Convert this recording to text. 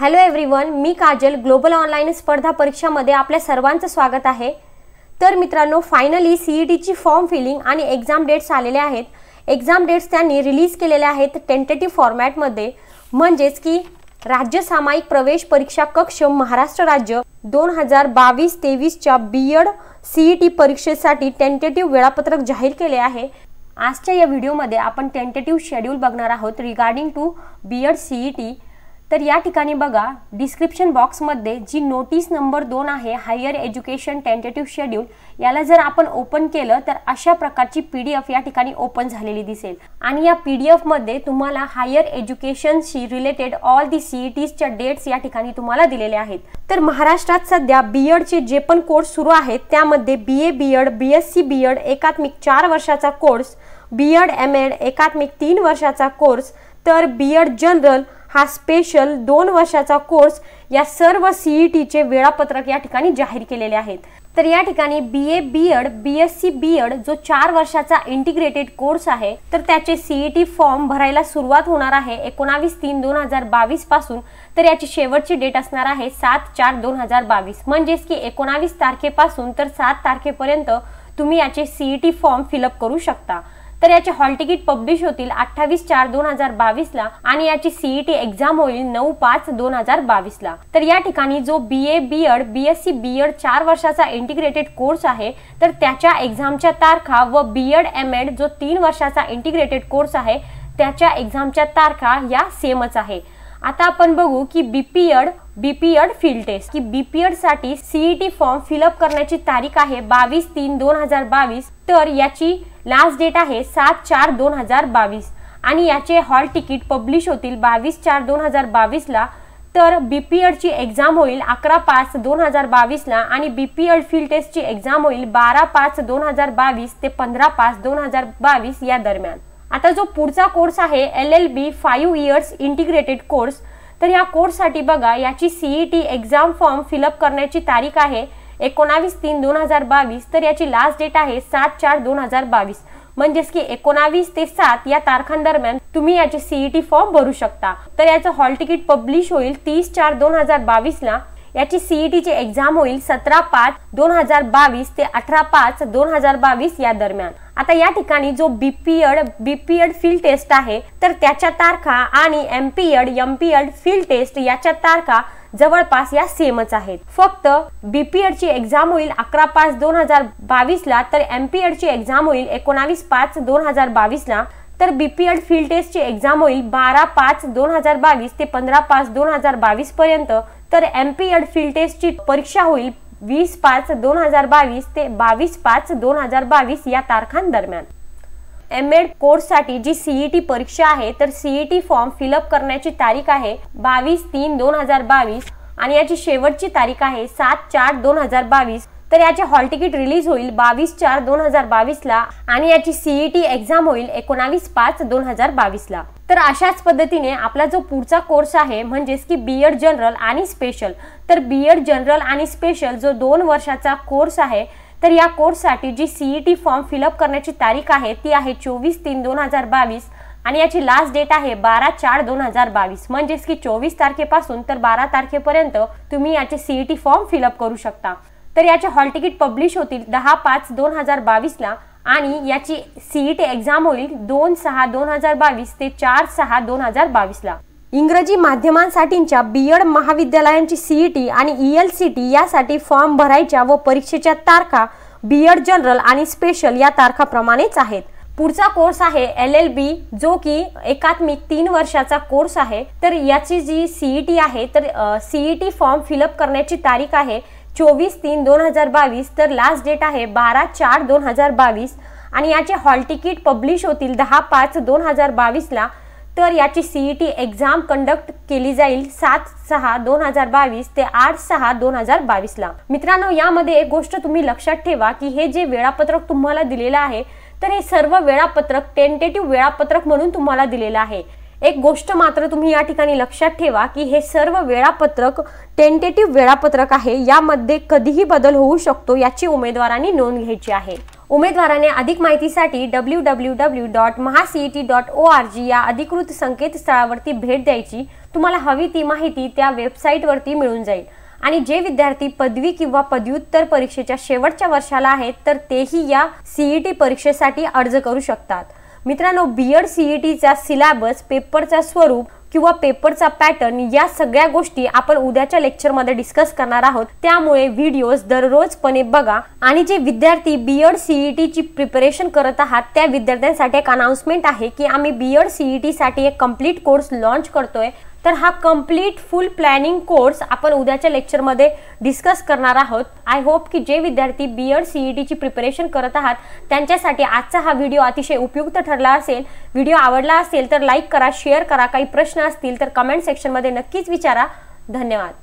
hello everyone मी Kajal global online स्पर्धा परीक्षामध्ये आपल्या सर्वांचं स्वागत आहे तर मित्रांनो फायनली सी टीची फॉर्म फिलिंग आणि एक्झाम डेट्स आलेले आहेत एक्झाम डेट्स त्यांनी रिलीज केलेल्या आहेत टेंटेटिव्ह फॉर्मॅटमध्ये म्हणजेच की राज्य सामायिक प्रवेश परीक्षा कक्ष महाराष्ट्र राज्य दोन हजार बावीस तेवीसच्या बी एड सी टी परीक्षेसाठी टेंटेटिव्ह वेळापत्रक जाहीर केले आहे आजच्या या व्हिडिओमध्ये आपण टेंटेटिव्ह शेड्यूल बघणार आहोत regarding to B Ed C T तर या ठिकाणी बघा डिस्क्रिप्शन बॉक्समध्ये जी नोटीस नंबर दोन आहे हायर एज्युकेशन टेंटेटिव्ह शेड्यूल याला जर आपण ओपन केलं तर अशा प्रकारची पी डी एफ या ठिकाणी ओपन झालेली दिसेल आणि या पी डी एफमध्ये तुम्हाला हायर एज्युकेशनशी related all the C E टीजच्या डेट्स या ठिकाणी तुम्हाला दिलेल्या आहेत तर महाराष्ट्रात सध्या बी एडचे जे पण कोर्स सुरू आहेत त्यामध्ये B A B Ed B S C B Ed एकात्मिक चार वर्षाचा course B Ed M Ed एकात्मिक तीन वर्षाचा कोर्स तर बी एड जनरल हा स्पेशल दोन वर्षाचा कोर्स या सर्व सीई e चे वेळापत्रक या ठिकाणी जाहीर केलेले आहेत तर या ठिकाणी B A B Ed B S C B Ed जो चार वर्षाचा इंटिग्रेटेड कोर्स आहे तर त्याचे सीईटी फॉर्म e भरायला सुरुवात होणार आहे एकोणावीस तीन दोन हजार बावीस पासून तर याची शेवटची डेट असणार आहे सात चार दोन हजार बावीस म्हणजेच की एकोणावीस तारखेपासून तर सात तारखेपर्यंत तुम्ही याचे सीईटी फॉर्म फिलअप करू शकता तर याचे हॉल तिकीट पब्लिश होतील अठ्ठावीस चार दोन हजार बावीस ला आणि याची सीईटी एक्झाम e होईल नऊ पाच दोन हजार बावीस ला तर या ठिकाणी जो B A B Ed B S C B Ed चार वर्षाचा इंटिग्रेटेड कोर्स आहे तर त्याच्या एक्झामच्या तारखा व बी एड एम एड जो तीन वर्षाचा इंटिग्रेटेड कोर्स आहे त्याच्या एक्झामच्या तारखा या सेमच आहे आता आपण बघू की बीपीएड बीपीएड फील्ड टेस्ट की बीपीएड साठी सीईटी फॉर्म फिलअप करण्याची तारीख आहे बावीस तीन दोन हजार बावीस तर याची लास्ट डेट आहे सात चार दोन हजार बावीस आणि याचे हॉल तिकीट पब्लिश होतील बावीस चार दोन हजार बावीसला तर बी पी एक्झाम होईल अकरा पाच दोन हजार बावीसला आणि बी पी एड फील्ड टेस्टची एक्झाम होईल बारा पाच दोन हजार बावीस ते पंधरा पाच दोन हजार बावीस या दरम्यान आता जो पुढचा कोर्स आहे L L B five years integrated course तर या कोर्ससाठी बघा याची सीईटी एक्झाम फॉर्म फिलअप करण्याची तारीख आहे एकोणावीस तीन दोन हजार बावीस तर याची लास्ट डेट आहे सात चार दोन हजार बावीस म्हणजेच की एकोणावीस ते सात या तारखांदरम्यान तुम्ही याचे सीईटी फॉर्म भरू शकता तर याचं हॉल तिकीट पब्लिश होईल तीस चार दोन हजार ला याची e ची एक्झाम होईल सतरा पाच दोन हजार बावीस ते अठरा पाच दोन हजार बावीस या दरम्यान आता या ठिकाणी जो बीपीएड बीपीएड फील्ड टेस्ट आहे तर त्याच्या तारखा आणि एमपीएड एमपीएड फील्ड टेस्ट याच्या तारखा जवळपास या सेमच आहेत फक्त बीपीएड ची एक्झाम होईल अकरा पाच दोन हजार बावीस ला तर एमपीएड ची एक्झाम होईल एकोणावीस पाच दोन हजार बावीस ला तर बीपीएड फील्ड टेस्ट ची एक्झाम होईल बारा पाच दोन हजार बावीस ते पंधरा पाच दोन हजार बावीस पर्यंत तर एमपीएड फील्ड टेस्ट ची परीक्षा होईल वीस पाच दोन हजार बावीस ते बावीस पाच दोन हजार बावीस या तारखांदरम्यान एम एड कोर्ससाठी जी सीईटी e परीक्षा आहे तर सीईटी फॉर्म फिलअप करण्याची तारीख आहे बावीस तीन दोन हजार बावीस आणि याची शेवटची तारीख आहे सात चार दोन हजार बावीस तर याचे हॉल तिकीट रिलीज होईल बावीस चार दोन हजार बावीसला आणि याची सीईटी एक्झाम होईल एकोणावीस पाच दोन हजार बावीसला तर अशाच पद्धतीने आपला जो पुढचा कोर्स आहे म्हणजेच की बी जनरल आणि स्पेशल तर बी जनरल आणि स्पेशल जो दोन वर्षाचा कोर्स आहे तर या कोर्ससाठी जी सीईटी फॉर्म फिलअप करण्याची तारीख आहे ती आहे चोवीस तीन दोन हजार बावीस आणि याची लास्ट डेट आहे बारा चार दोन हजार बावीस म्हणजेच की चोवीस तारखेपासून तर बारा तारखेपर्यंत तुम्ही याचे सीईटी फॉर्म फिलअप करू शकता तर याचे हॉल तिकीट पब्लिश होतील दहा पाच दोन हजार बावीसला आणि याची सीईटी एक्झाम होईल दोन सहा दोन हजार बावीस ते चार सहा दोन हजार बावीसला इंग्रजी माध्यमांसाठीच्या बी एड महाविद्यालयांची सीईटी आणि ई एल सी टी यासाठी फॉर्म भरायच्या व परीक्षेच्या तारखा बी एड जनरल आणि स्पेशल या तारखाप्रमाणेच आहेत पुढचा कोर्स आहे एल एल बी जो की एकात्मिक तीन वर्षाचा कोर्स आहे तर याची जी सीईटी आहे तर सीईटी फॉर्म फिलअप करण्याची तारीख आहे चोवीस तीन दोन हजार बावीस तर लास्ट डेट आहे बारा चार दोन हजार बावीस आणि याचे हॉल तिकीट पब्लिश होतील दहा पाच दोन हजार बावीसला तर याची सीईटी एक्झाम कंडक्ट केली जाईल सात सहा दोन हजार बावीस ते आठ सहा दोन हजार बावीसला मित्रांनो यामध्ये एक गोष्ट तुम्ही लक्षात ठेवा की हे जे वेळापत्रक तुम्हाला दिलेलं आहे तर हे सर्व वेळापत्रक टेंटेटिव्ह वेळापत्रक म्हणून तुम्हाला दिलेलं आहे एक गोष्ट मात्र तुम्ही या ठिकाणी लक्षात ठेवा की हे सर्व वेळापत्रक टेंटेटिव्ह वेळापत्रक आहे यामध्ये कधीही बदल होऊ शकतो याची उमेदवारांनी नोंद घ्यायची आहे उमेदवाराने अधिक माहितीसाठी W W W dot MahaCET dot O R G या अधिकृत संकेतस्थळावरती भेट द्यायची तुम्हाला हवी ती माहिती त्या वेबसाईटवरती मिळून जाईल आणि जे विद्यार्थी पदवी किंवा पदव्युत्तर परीक्षेच्या शेवटच्या वर्षाला आहेत तर तेही या सीईटी e परीक्षेसाठी अर्ज करू शकतात मित्रांनो बी एड सीईटीचा सिलॅबस पेपरचा स्वरूप किंवा पेपरचा पॅटर्न या सगळ्या गोष्टी आपण उद्याच्या लेक्चरमध्ये डिस्कस करणार आहोत त्यामुळे व्हिडिओज दररोजपणे बघा आणि जे विद्यार्थी बी एड सीईटी ची प्रिपरेशन करत आहात त्या विद्यार्थ्यांसाठी एक अनाउन्समेंट आहे की आम्ही बी एड सीईटी साठी एक कम्प्लीट कोर्स लॉन्च करतोय तर हा कम्प्लीट फुल प्लॅनिंग कोर्स आपण उद्याच्या लेक्चरमध्ये डिस्कस करणार आहोत आय होप की जे विद्यार्थी बी एड सी ई टीची प्रिपरेशन करत आहात त्यांच्यासाठी आजचा हा व्हिडिओ अतिशय उपयुक्त ठरला असेल व्हिडिओ आवडला असेल तर लाईक करा शेअर करा काही प्रश्न असतील तर कमेंट सेक्शनमध्ये नक्कीच विचारा धन्यवाद